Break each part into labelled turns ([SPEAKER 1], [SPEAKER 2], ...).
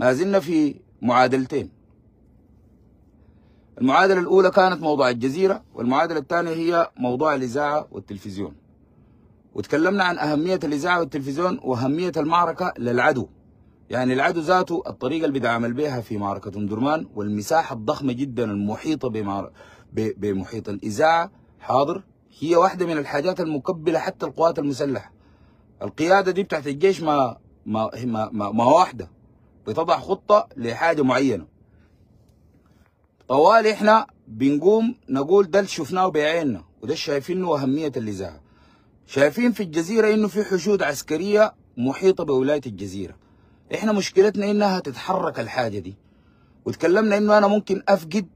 [SPEAKER 1] ما زلنا في معادلتين المعادلة الأولى كانت موضوع الجزيرة والمعادلة الثانية هي موضوع الإذاعة والتلفزيون وتكلمنا عن أهمية الإذاعة والتلفزيون وأهمية المعركة للعدو يعني العدو ذاته الطريقة اللي بيتعامل بها في معركة أم درمان والمساحة الضخمة جدا المحيطة بمعر... ب... بمحيط الإذاعة حاضر هي واحدة من الحاجات المكبلة حتى القوات المسلحة القيادة دي بتاعت الجيش ما ما, ما, ما واحدة بتضع خطه لحاجه معينه طوال احنا بنقوم نقول ده اللي شفناه بعيننا وده شايفينه اهميه الازاحه شايفين في الجزيره انه في حشود عسكريه محيطه بولايه الجزيره احنا مشكلتنا انها تتحرك الحاجه دي وتكلمنا انه انا ممكن افقد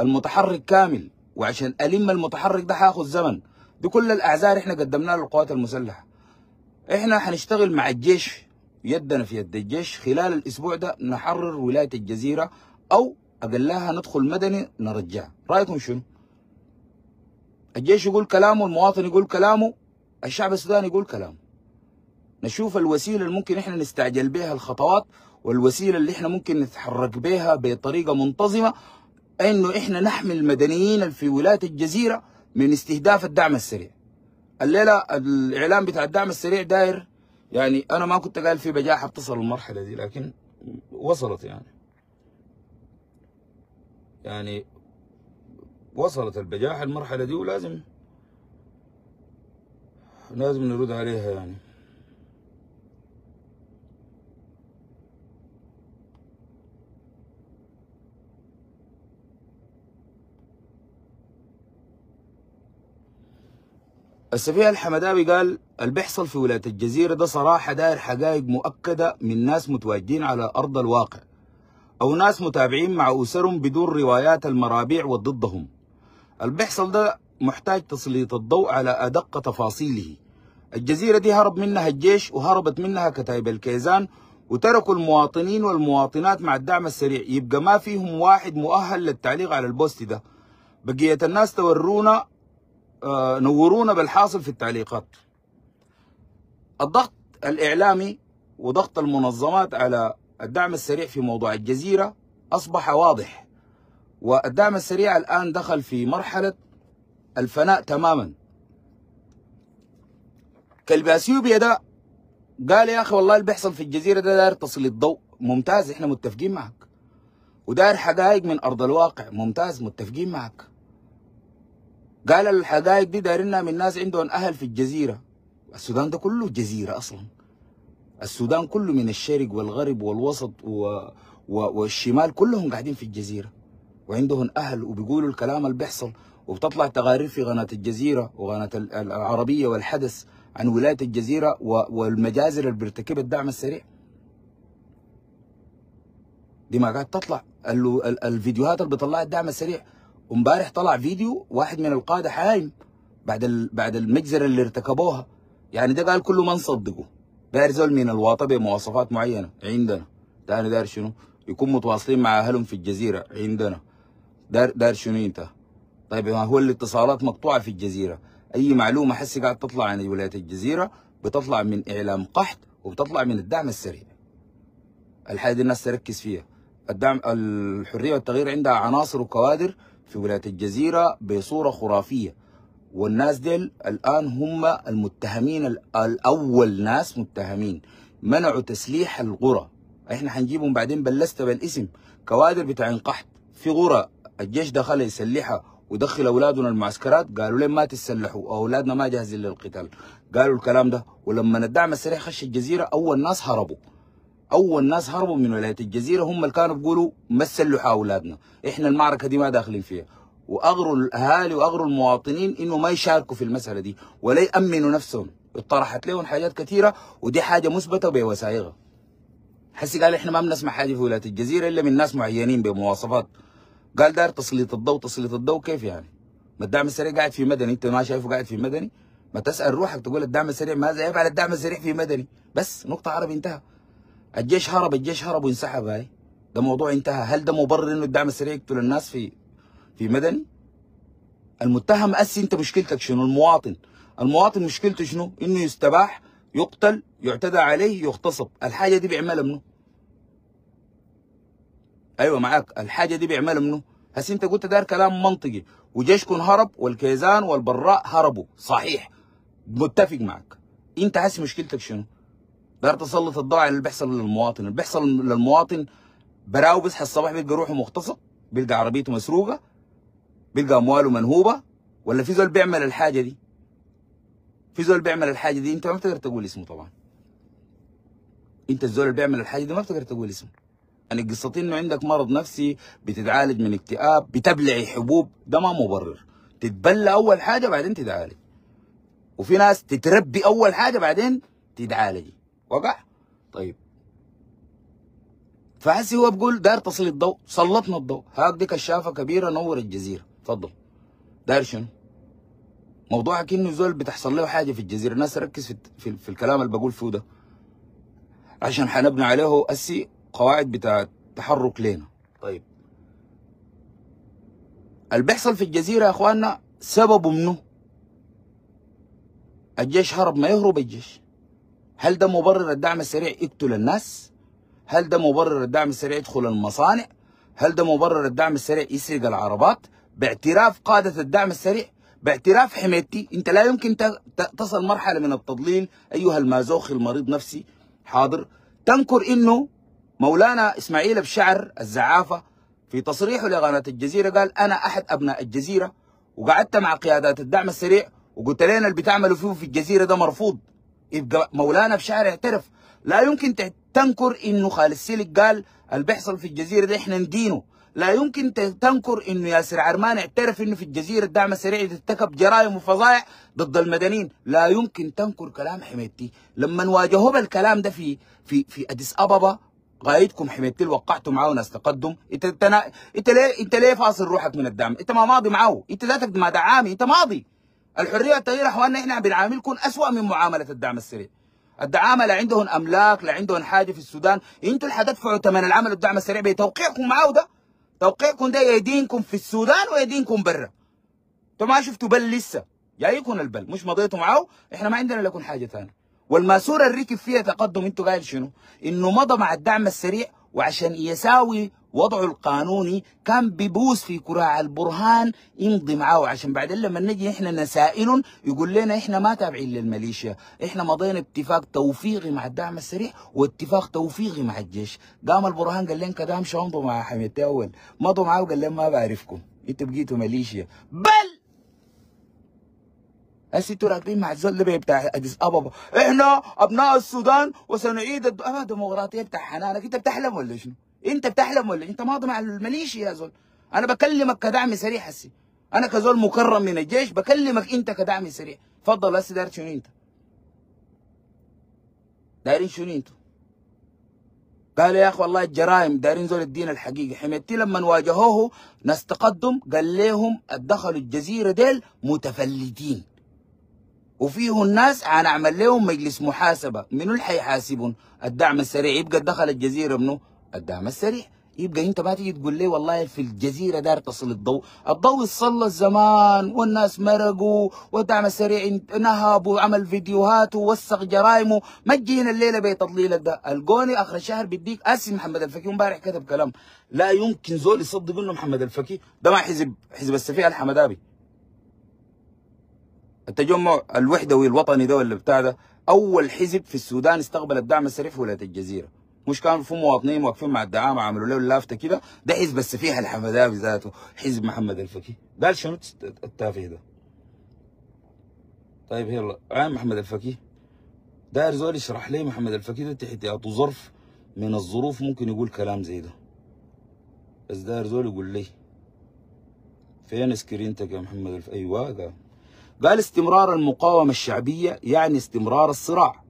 [SPEAKER 1] المتحرك كامل وعشان الم المتحرك ده هاخد زمن دي كل الاعذار احنا قدمناها للقوات المسلحه احنا هنشتغل مع الجيش يدنا في يد الجيش خلال الاسبوع ده نحرر ولايه الجزيره او اقلها ندخل مدني نرجع رايكم شنو الجيش يقول كلامه المواطن يقول كلامه الشعب السوداني يقول كلامه نشوف الوسيله اللي ممكن احنا نستعجل بها الخطوات والوسيله اللي احنا ممكن نتحرك بها بطريقه منتظمه انه احنا نحمي المدنيين في ولايه الجزيره من استهداف الدعم السريع الليله الاعلان بتاع الدعم السريع داير يعني انا ما كنت قال في بجاحه بتصل المرحله دي لكن وصلت يعني يعني وصلت البجاحه المرحله دي ولازم لازم نرد عليها يعني السفيه الحمداوي قال اللي بيحصل في ولايه الجزيره ده صراحه داير حقائق مؤكده من ناس متواجدين على ارض الواقع او ناس متابعين مع اسرهم بدون روايات المرابيع وضدهم اللي بيحصل ده محتاج تسليط الضوء على ادق تفاصيله الجزيره دي هرب منها الجيش وهربت منها كتائب الكيزان وتركوا المواطنين والمواطنات مع الدعم السريع يبقى ما فيهم واحد مؤهل للتعليق على البوست ده بقية الناس تورونا آه، نورونا بالحاصل في التعليقات الضغط الإعلامي وضغط المنظمات على الدعم السريع في موضوع الجزيرة أصبح واضح والدعم السريع الآن دخل في مرحلة الفناء تماما كلب اثيوبيا ده قال يا اخي والله اللي بيحصل في الجزيره ده داير تسليط الضوء ممتاز احنا متفقين معك وداير حقائق من ارض الواقع ممتاز متفقين معك قال الحقائق دي دارينها من ناس عندهم أهل في الجزيرة السودان ده كله جزيرة أصلا السودان كله من الشرق والغرب والوسط و... و... والشمال كلهم قاعدين في الجزيرة وعندهم أهل وبيقولوا الكلام اللي بيحصل وبتطلع تقارير في قناة الجزيرة وقناة العربية والحدث عن ولاية الجزيرة و... والمجازر اللي بيرتكبها الدعم السريع دي ما قاعد تطلع الفيديوهات اللي بيطلعها الدعم السريع امبارح طلع فيديو واحد من القاده حايم بعد ال... بعد المجزره اللي ارتكبوها يعني ده قال كله ما نصدقه داير زول من الواطه بمواصفات معينه عندنا تاني داير شنو يكون متواصلين مع اهلهم في الجزيره عندنا داير داير شنو انت طيب ما هو الاتصالات مقطوعه في الجزيره اي معلومه حسي قاعد تطلع عن ولايه الجزيره بتطلع من اعلام قحط وبتطلع من الدعم السريع الحاجه دي الناس تركز فيها الدعم الحريه والتغيير عندها عناصر وكوادر في ولايه الجزيره بصوره خرافيه والناس ديل الان هم المتهمين الاول ناس متهمين منعوا تسليح القرى احنا حنجيبهم بعدين بلست بالاسم كوادر بتاع القحط في قرى الجيش دخل يسلحها ودخل اولادنا المعسكرات قالوا ليه ما تسلحوا اولادنا ما جاهزين للقتال قالوا الكلام ده ولما الدعم السريع خش الجزيره اول ناس هربوا اول ناس هربوا من ولايه الجزيره هم اللي كانوا بيقولوا ما تسلحوا اولادنا احنا المعركه دي ما داخلين فيها واغروا الاهالي واغروا المواطنين انه ما يشاركوا في المساله دي ولا يامنوا نفسهم اتطرحت لهم حاجات كثيره ودي حاجه مثبته بوثائقها حسي قال احنا ما بنسمع حاجه في ولايه الجزيره الا من ناس معينين بمواصفات قال دار تسليط الضوء تسليط الضوء كيف يعني ما الدعم السريع قاعد في مدني انت ما شايفه قاعد في مدني ما تسال روحك تقول الدعم السريع ماذا يفعل الدعم السريع في مدني بس نقطه عربي انتهى الجيش هرب الجيش هرب وانسحب هاي ده موضوع انتهى هل ده مبرر انه الدعم السريع يقتل الناس في في مدني المتهم اسي انت مشكلتك شنو المواطن المواطن مشكلته شنو انه يستباح يقتل يعتدى عليه يغتصب الحاجه دي بيعملها منه ايوه معاك الحاجه دي بيعملها منه هسه انت قلت ده كلام منطقي وجيشكم هرب والكيزان والبراء هربوا صحيح متفق معك انت هسه مشكلتك شنو غير تسلط الضوء على اللي بيحصل للمواطن اللي بيحصل للمواطن براو بيصحى الصباح بيلقى روحه مغتصب بيلقى عربيته مسروقه بيلقى امواله منهوبه ولا في زول بيعمل الحاجه دي في زول بيعمل الحاجه دي انت ما بتقدر تقول اسمه طبعا انت الزول اللي بيعمل الحاجه دي ما بتقدر تقول اسمه يعني قصة انه عندك مرض نفسي بتتعالج من اكتئاب بتبلعي حبوب ده ما مبرر تتبلى اول حاجه بعدين تتعالج وفي ناس تتربي اول حاجه بعدين تتعالج وقع طيب فحسي هو بيقول داير تسليط الضوء سلطنا الضوء هاك دي كشافه كبيره نور الجزيره اتفضل داير شنو موضوعك انه زول بتحصل له حاجه في الجزيره الناس ركز في, في, في الكلام اللي بقول فيه ده عشان حنبني عليه اسي قواعد بتاع تحرك لينا طيب اللي بيحصل في الجزيره يا اخواننا سببه منه الجيش هرب ما يهرب الجيش هل ده مبرر الدعم السريع يقتل الناس هل ده مبرر الدعم السريع يدخل المصانع هل ده مبرر الدعم السريع يسرق العربات باعتراف قادة الدعم السريع باعتراف حميدتي انت لا يمكن تصل مرحلة من التضليل ايها المازوخي المريض نفسي حاضر تنكر انه مولانا اسماعيل بشعر الزعافة في تصريحه لقناة الجزيرة قال انا احد ابناء الجزيرة وقعدت مع قيادات الدعم السريع وقلت لنا اللي بتعملوا فيه في الجزيرة ده مرفوض مولانا شعر اعترف لا يمكن تنكر انه خالد سيلك قال اللي بيحصل في الجزيره ده احنا ندينه لا يمكن تنكر انه ياسر عرمان اعترف انه في الجزيره الدعم السريع ارتكب جرائم وفظائع ضد المدنيين، لا يمكن تنكر كلام حميدتي، لما واجهوه بالكلام ده في في في اديس ابابا غايتكم حميدتي وقعتوا معاه ناس تقدم، انت انت ليه انت ليه فاصل روحك من الدعم؟ انت ما ماضي معاه، انت ذاتك ما دعامي، انت ماضي الحريه والتغيير اخواننا احنا بنعاملكم اسوء من معامله الدعم السريع الدعامه لا عندهم املاك لا عندهم حاجه في السودان انتوا اللي حتدفعوا ثمن العمل والدعم السريع بتوقيعكم معاه ده توقيعكم ده يدينكم في السودان ويدينكم برا انتوا ما شفتوا بل لسه جايكم البل مش مضيتوا معاه احنا ما عندنا لكم حاجه ثانيه والماسوره الركب فيها تقدم انتوا قايل شنو؟ انه مضى مع الدعم السريع وعشان يساوي وضعه القانوني كان بيبوس في كراع البرهان يمضي معاه عشان بعدين لما نجي احنا نسائل يقول لنا احنا ما تابعين للميليشيا احنا مضينا اتفاق توفيقي مع الدعم السريع واتفاق توفيقي مع الجيش قام البرهان قال لهم كده امشي امضوا مع حميد اول مضوا معاه وقال لهم ما بعرفكم انتوا بقيتوا ميليشيا بل هسه انتوا راكبين مع الزول بتاع اديس ابابا احنا ابناء السودان وسنعيد الديمقراطيه بتاع حنانك انت بتحلم ولا شنو؟ انت بتحلم ولا إيه؟ انت ماضي مع الميليشيا يا زول انا بكلمك كدعم سريع هسي انا كزول مكرم من الجيش بكلمك انت كدعم سريع تفضل هسي داير شنو انت دايرين شنو انتوا قال يا اخي والله الجرائم دايرين زول الدين الحقيقي حميدتي لما واجهوه ناس تقدم قال لهم دخلوا الجزيره ديل متفلتين وفيه الناس انا اعمل لهم مجلس محاسبه منو اللي حيحاسبهم الدعم السريع يبقى دخل الجزيره منو الدعم السريع يبقى انت ما تيجي تقول لي والله في الجزيره دار تصل الضوء، الضوء صلي الزمان والناس مرقوا والدعم السريع نهب وعمل فيديوهات ووثق جرائمه، ما تجينا الليله بتضليل ده، القوني اخر الشهر بيديك اسف محمد الفقيه امبارح كتب كلام، لا يمكن زول يصدق انه محمد الفقيه ده مع حزب حزب السفيه الحمدابي. التجمع الوحدوي الوطني ده ولا بتاع ده، اول حزب في السودان استقبل الدعم السريع في ولايه الجزيره. مش كان في مواطنين واقفين مع الدعامه عملوا له اللافته كده ده حزب فيها الحمداوي ذاته حزب محمد الفقيه قال شنو التافه ده طيب يلا عام محمد الفقيه داير زول يشرح لي محمد الفقيه ده تحت ظرف من الظروف ممكن يقول كلام زي ده بس داير زول يقول لي فين سكرينتك يا محمد الفقيه ايوه ده قال استمرار المقاومه الشعبيه يعني استمرار الصراع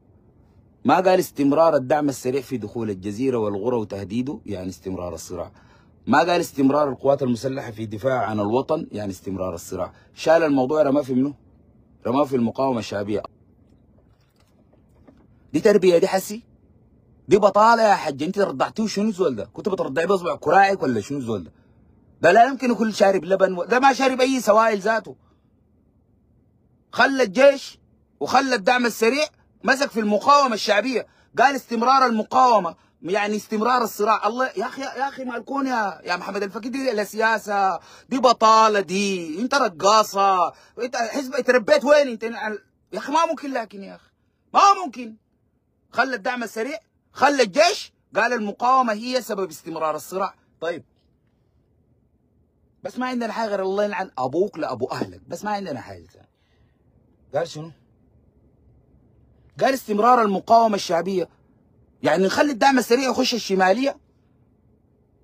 [SPEAKER 1] ما قال استمرار الدعم السريع في دخول الجزيرة والغرى وتهديده يعني استمرار الصراع ما قال استمرار القوات المسلحة في دفاع عن الوطن يعني استمرار الصراع شال الموضوع رماه في منه رماه في المقاومة الشعبية دي تربية دي حسي دي بطالة يا حاج انت رضعتيه شنو الزول ده كنت بترضعيه باصبع كرائك ولا شنو الزول ده ده لا يمكن يكون شارب لبن و... ده ما شارب اي سوائل ذاته خلى الجيش وخلى الدعم السريع مسك في المقاومه الشعبيه قال استمرار المقاومه يعني استمرار الصراع الله يا اخي يا اخي مالكون يا يا محمد الفقيه دي لا سياسه دي بطاله دي انت رقاصه انت حزب تربيت وين انت يعني يا اخي ما ممكن لكن يا اخي ما ممكن خلى الدعم السريع خلى الجيش قال المقاومه هي سبب استمرار الصراع طيب بس ما عندنا حاجه غير الله يلعن ابوك لابو اهلك بس ما عندنا حاجه ثانيه قال شنو قال استمرار المقاومة الشعبية يعني نخلي الدعم السريع يخش الشمالية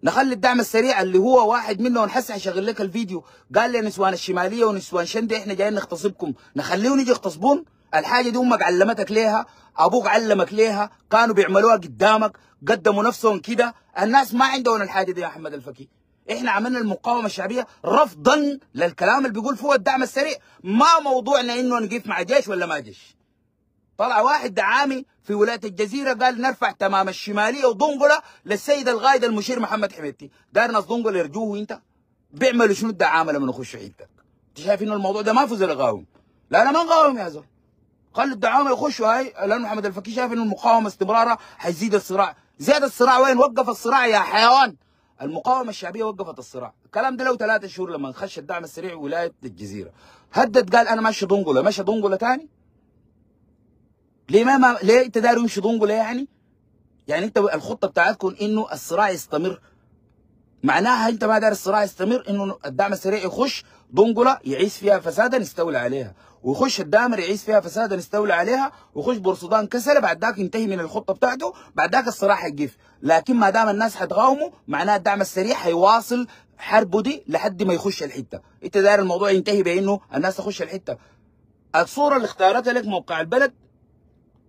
[SPEAKER 1] نخلي الدعم السريع اللي هو واحد منهم حس هشغل لك الفيديو قال لي نسوان الشمالية ونسوان شندي احنا جايين نغتصبكم نخليهم يجي يغتصبون الحاجة دي امك علمتك ليها ابوك علمك ليها كانوا بيعملوها قدامك قدموا نفسهم كده الناس ما عندهم الحاجة دي يا احمد الفكي احنا عملنا المقاومه الشعبيه رفضا للكلام اللي بيقول فيه الدعم السريع ما موضوعنا انه نقيف مع جيش ولا ما جيش طلع واحد دعامي في ولايه الجزيره قال نرفع تمام الشماليه وضنقله للسيد الغايد المشير محمد حميدتي دار ناس ضنقله يرجوه انت بيعملوا شنو الدعامه لما يخشوا عندك انت شايف انه الموضوع ده ما فوز قاوم لا انا ما نقاوم يا زول قال الدعامه يخشوا هاي لان محمد الفكي شايف انه المقاومه استمرارها حيزيد الصراع زاد الصراع وين وقف الصراع يا حيوان المقاومة الشعبية وقفت الصراع الكلام ده لو ثلاثة شهور لما خش الدعم السريع ولاية الجزيرة هدد قال أنا ماشي دنقلة ماشي دنقلة تاني ليه ما, ما ليه انت داري يمشي دونجو ليه يعني؟ يعني انت الخطه بتاعتكم انه الصراع يستمر معناها انت ما داري الصراع يستمر انه الدعم السريع يخش دونجولا يعيش فيها فسادا يستولى عليها ويخش الدامر يعيش فيها فسادا يستولى عليها ويخش بورصدان كسله بعد ذاك ينتهي من الخطه بتاعته بعد ذاك الصراع حيقف لكن ما دام الناس حتقاومه معناها الدعم السريع حيواصل حربه دي لحد ما يخش الحته انت داير الموضوع ينتهي بانه الناس تخش الحته الصوره اللي اختارتها لك موقع البلد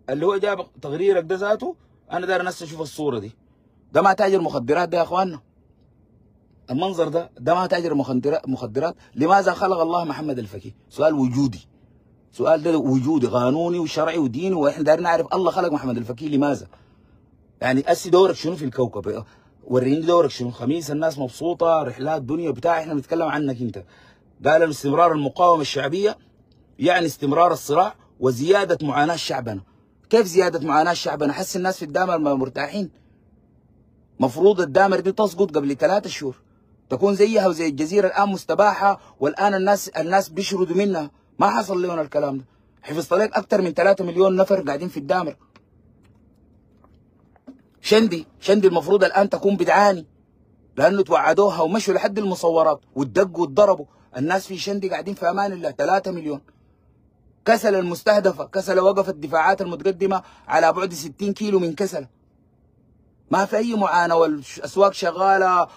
[SPEAKER 1] اللي هو جاب تقريرك ده ذاته انا داير الناس تشوف الصوره دي ده ما تاجر مخدرات ده يا اخواننا المنظر ده ده ما تاجر مخدرات لماذا خلق الله محمد الفكي سؤال وجودي سؤال ده وجودي قانوني وشرعي وديني واحنا دايرين نعرف الله خلق محمد الفكي لماذا يعني اسي دورك شنو في الكوكب وريني دورك شنو خميس الناس مبسوطه رحلات دنيا بتاع احنا بنتكلم عنك انت قال استمرار المقاومه الشعبيه يعني استمرار الصراع وزياده معاناه شعبنا كيف زياده معاناه الشعب؟ انا احس الناس في الدامر ما مرتاحين. مفروض الدامر دي تسقط قبل ثلاثة شهور. تكون زيها وزي الجزيره الان مستباحه والان الناس الناس بيشردوا منها، ما حصل لهم الكلام ده. حفظت لك اكثر من 3 مليون نفر قاعدين في الدامر. شندي، شندي المفروض الان تكون بتعاني. لانه توعدوها ومشوا لحد المصورات ودقوا وضربوا. الناس في شندي قاعدين في امان الله 3 مليون. كسل المستهدفة كسل وقف الدفاعات المتقدمة على بعد 60 كيلو من كسل ما في أي معاناة والأسواق شغالة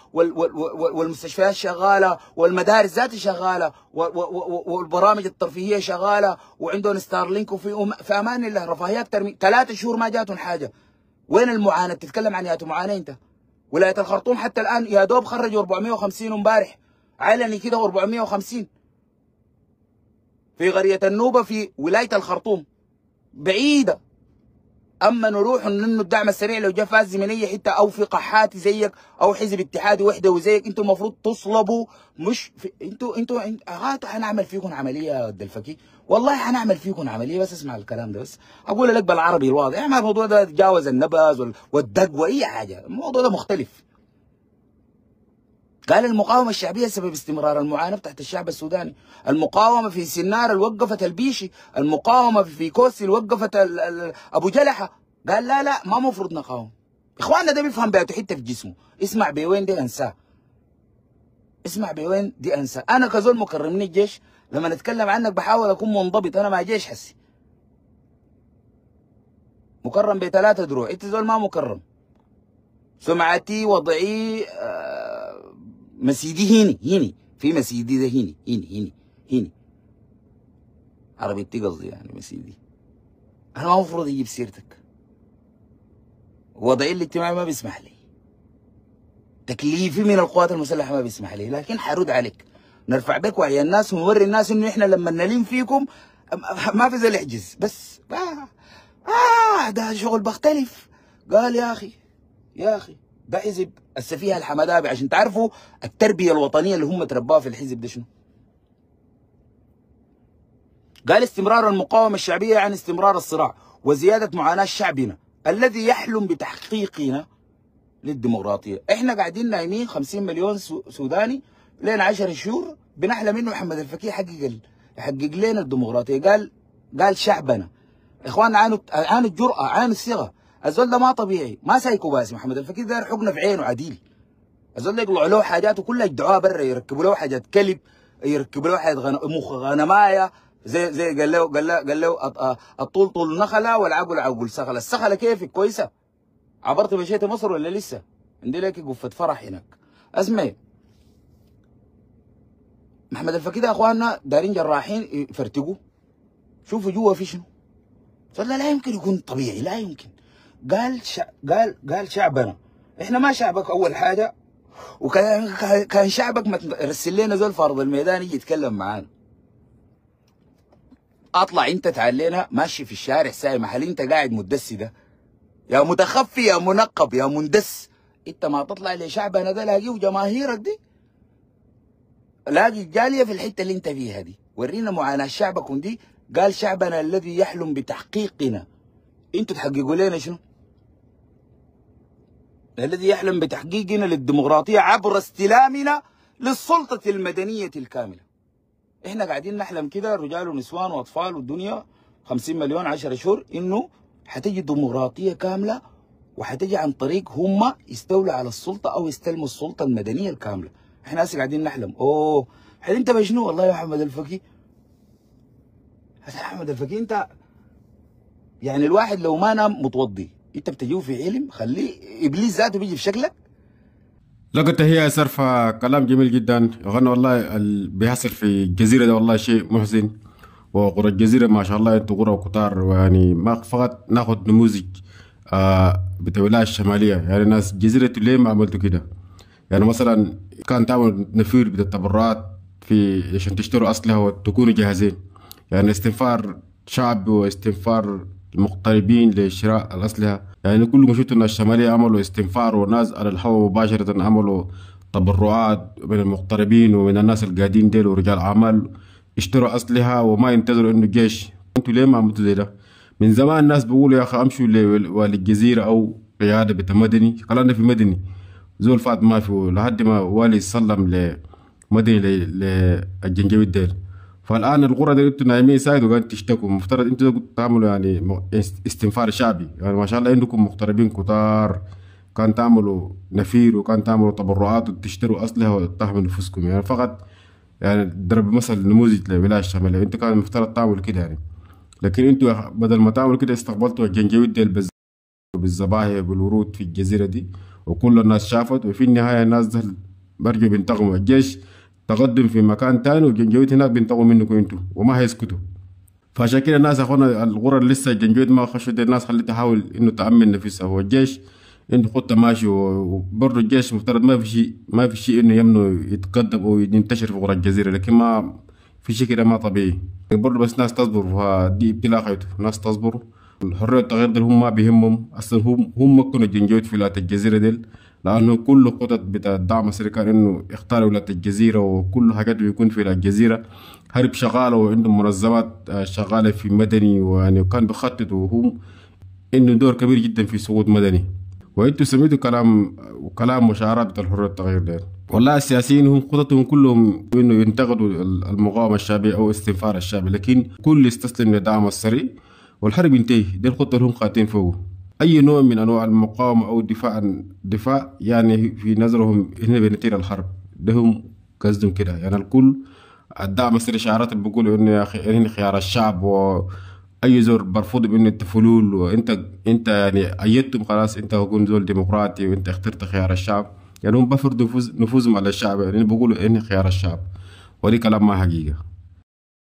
[SPEAKER 1] والمستشفيات شغالة والمدارس ذات شغالة والبرامج الترفيهية شغالة وعندهم ستارلينك وفي في أمان الله رفاهيات من ثلاثة شهور ما جاتهم حاجة وين المعاناة تتكلم عن يا معاناة أنت ولاية الخرطوم حتى الآن يا دوب خرجوا 450 امبارح علني كده 450 في قرية النوبة في ولاية الخرطوم بعيدة اما نروح انه الدعم السريع لو جاء فاز من اي حته او في قحات زيك او حزب اتحادي وحده وزيك أنتم المفروض تصلبوا مش في... أنتم أنتم انت... حنعمل فيكم عمليه يا ود الفكي والله حنعمل فيكم عمليه بس اسمع الكلام ده بس اقول لك بالعربي الواضح يعني الموضوع ده تجاوز النبز والدق واي حاجه الموضوع ده مختلف قال المقاومة الشعبية سبب استمرار المعاناة تحت الشعب السوداني المقاومة في سنار وقفت البيشي المقاومة في كوسي وقفت أبو جلحة قال لا لا ما مفروض نقاوم إخواننا ده بيفهم بيته حتة في جسمه اسمع بيوين دي أنساه اسمع بيوين دي أنساه أنا كزول مكرمني الجيش لما نتكلم عنك بحاول أكون منضبط أنا مع جيش حسي مكرم بثلاثة دروع أنت زول ما مكرم سمعتي وضعي آه مسيدي هيني هيني في مسيدي ده هيني هيني هيني هيني عربيتي قصدي يعني مسيدي انا ما المفروض اجيب سيرتك وضعي الاجتماعي ما بيسمح لي تكليفي من القوات المسلحه ما بيسمح لي لكن حرد عليك نرفع بك وعي الناس ونوري الناس انه احنا لما نلم فيكم ما في زي الحجز بس آه, آه ده شغل بختلف قال يا اخي يا اخي ده حزب السفيه الحمدابي عشان تعرفوا التربيه الوطنيه اللي هم تربوها في الحزب ده شنو قال استمرار المقاومه الشعبيه عن استمرار الصراع وزياده معاناه شعبنا الذي يحلم بتحقيقنا للديمقراطيه احنا قاعدين نايمين 50 مليون سوداني لين 10 شهور بنحلم انه محمد الفكي يحقق يحقق لنا الديمقراطيه قال قال شعبنا اخواننا عانوا عانوا الجراه عانوا الثقه الزول ده ما طبيعي ما سايكو باسي محمد الفقير داير حقنه في عينه عديل الزول ده يطلعوا له حاجاته كلها يدعوها برا يركبوا له حاجات كلب يركبوا له حاجات غن... مخ غنمايه زي زي قال له قال له قال له الطول طول نخله والعقل عقل سخله السخله كيف كويسه عبرت مشيت مصر ولا لسه عندي لك قفه فرح هناك اسمعي محمد الفقير يا اخواننا دارين جراحين يفرتقوا شوفوا جوا في شنو لا يمكن يكون طبيعي لا يمكن قال شع... قال قال شعبنا احنا ما شعبك اول حاجه وكان كان شعبك ما رسل لنا زول فرض الميدان يجي يتكلم معانا اطلع انت تعال لنا ماشي في الشارع سايم هل انت قاعد مدسي ده يا متخفي يا منقب يا مندس انت ما تطلع لشعبنا ده لاقيه وجماهيرك دي لاقي الجاليه في الحته اللي انت فيها دي ورينا معاناه شعبكم دي قال شعبنا الذي يحلم بتحقيقنا انتوا تحققوا لنا شنو الذي يحلم بتحقيقنا للديمقراطية عبر استلامنا للسلطة المدنية الكاملة احنا قاعدين نحلم كده رجال ونسوان واطفال والدنيا 50 مليون 10 شهور انه حتجي ديمقراطية كاملة وحتجي عن طريق هم يستولوا على السلطة او يستلموا السلطة المدنية الكاملة احنا هسه قاعدين نحلم اوه هل انت مجنون والله يا محمد الفقي محمد الفقي انت يعني الواحد لو ما نام متوضي انت بتجيبه في علم خليه ابليس ذاته بيجي في شكلك
[SPEAKER 2] لقد هي صرفة كلام جميل جدا غنى والله اللي بيحصل في الجزيرة ده والله شيء محزن وقرى الجزيرة ما شاء الله انتوا قرى وقطار ويعني ما فقط ناخد نموذج آه، بتاع الشمالية يعني ناس جزيرة ليه ما عملتوا كده يعني مثلا كان تعمل نفير بالتبرعات في عشان تشتروا أسلحة وتكونوا جاهزين يعني استنفار شعب واستنفار المغتربين لشراء الأسلحة يعني كل ما شفتوا الناس الشمالية عملوا استنفار وناس على الهواء مباشرة عملوا تبرعات من المغتربين ومن الناس القاعدين ديل ورجال أعمال اشتروا أسلحة وما ينتظروا إنه جيش أنتوا ليه ما عملتوا زي ده؟ من زمان الناس بيقولوا يا أخي أمشوا للجزيرة أو قيادة بتاع مدني خلانا في مدني زول فات ما في لحد ما والي سلم لمدني للجنجوي ديل فالان القرى دي انتوا نايمين سايد وقاعد تشتكوا مفترض انتوا تعملوا يعني استنفار شعبي يعني ما شاء الله عندكم مغتربين كتار كان تعملوا نفير وكان تعملوا تبرعات وتشتروا اسلحه وتحموا نفوسكم يعني فقط يعني ضرب مثل نموذج للولايه الشماليه انتوا كان مفترض تعملوا كده يعني لكن انتوا بدل ما تعملوا كده استقبلتوا الجنجويد ديل بالزباهي بالورود في الجزيره دي وكل الناس شافت وفي النهايه الناس برجو بينتقموا الجيش تقدم في مكان تاني وجنجويت هناك بينتقوا منكم انتوا وما هيسكتوا فعشان كده الناس اخونا الغرى لسه جنجويت ما خشوا دي الناس خلي تحاول انه تامن نفسها والجيش انه خطه ماشي وبرضه الجيش مفترض ما في شيء ما في شيء انه يمنو يتقدم او ينتشر في غرى الجزيره لكن ما في شيء كده ما طبيعي برضه بس ناس تصبر دي ابتلاء ناس تصبر الحريه والتغيير دول هم ما بيهمهم اصلا هم هم مكنوا جنجويت في الجزيره ديل لانه كل خطط بتاع الدعم مصر كان انه يختار ولايه الجزيره وكل حاجات بيكون في الجزيره هرب شغاله وعندهم منظمات آه، شغاله في مدني ويعني كان بخطط وهم انه دور كبير جدا في سقوط مدني وانتوا سمعتوا كلام وكلام مشاعرات بتاع الحريه التغيير ده والله السياسيين هم خططهم كلهم انه ينتقدوا المقاومه الشعبيه او استنفار الشعبي لكن كل يستسلم لدعم السري والحرب ينتهي دي الخطه اللي هم قاعدين فوقه أي نوع من أنواع المقاومة أو الدفاع عن الدفاع يعني في نظرهم هنا بنتين الحرب لهم قصدهم كده يعني الكل الدعم مثل الشعارات اللي بيقولوا اخي انه خيار الشعب و اي زور برفض بانه انت فلول وانت انت يعني ايدتهم خلاص انت هكون زول ديمقراطي وانت اخترت خيار الشعب يعني هم بفرضوا نفوذهم على الشعب يعني بيقولوا ان خيار الشعب ودي كلام ما حقيقه